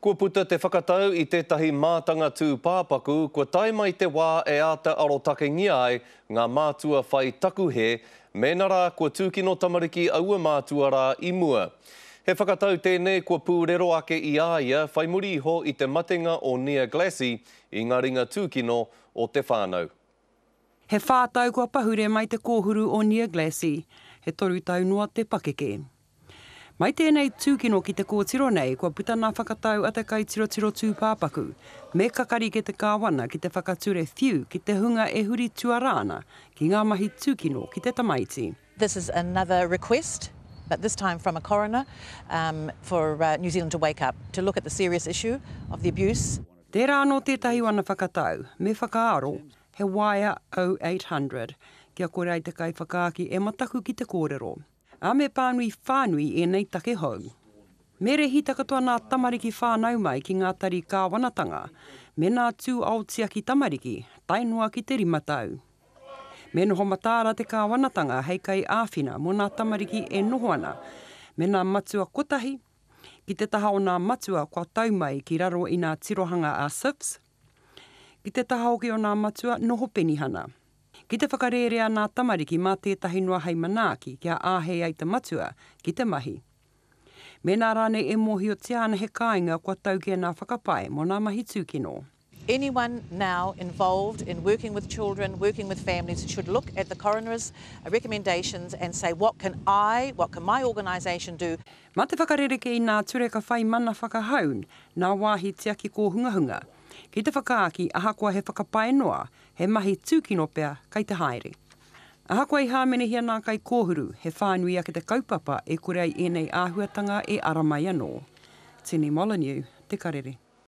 Kua puta te whakatau i tētahi mātanga tū pāpaku, kua tai mai te wā e āta arotake ngiai ngā mātua whai takuhe, mēna rā kua tūkino tamariki aua mātua rā i mua. He whakatau tēnei kua pūrero ake i āia whai muri iho i te matenga o Nia Glassy i ngā ringa tūkino o te whānau. He whātau kua pahure mai te kōhuru o Nia Glassy, he toru tau noa te pakeke. Mai tēnei tūkino ki te kōtiro nei, kua puta nā whakatau a te kai tiro tiro tū pāpaku. Me kakari ke te kāwana ki te whakature thiu ki te hunga e huri tuarāna ki ngā mahi tūkino ki te tamaiti. This is another request but this time from a coroner, um, for uh, New Zealand to wake up, to look at the serious issue of the abuse. Te rā no tētahi wana whakatau, me whakaaro, he waia 0800, kia kore ai te kai whakaaki e mataku ki te kōrero a me pānui whānui e nei take hau. Mere hi takatoa nā tamariki whānau mai ki ngā Ngātari Kāwanatanga, me nā tū Aotea ki tamariki, tainua ki te rimatau. Me noho matāra te kāwanatanga hei kai āwhina mō nā tamariki e noho ana, me nā matua kotahi, ki te taha o nā matua kwa taumai ki raro i nā tirohanga a SIPS, ki te taha o ki nā matua noho penihana. Ki te whakarerea nā tamariki mā tētahi noa hei manaaki kia āhe i te matua ki te mahi. Mēnā rāne e mōhi o tiāna he kāinga kua tau kia nā whakapae mō nā mahi tūkino. Anyone now involved in working with children, working with families, should look at the coroner's recommendations and say, what can I, what can my organisation do? Mā te whakarereke i nā ture ka whai mana whakahaun, nā wāhi tiaki kō hungahunga. Hunga. Ki te whakaaki, ahakoa he whakapae noa, he mahi tūkino pea kai te haere. Ahakoa i hāmene hia nā kai kōhuru, he whānui ake te kaupapa e kure ai ēnei āhuatanga e aramai anō. Tini Molyneux, te karere.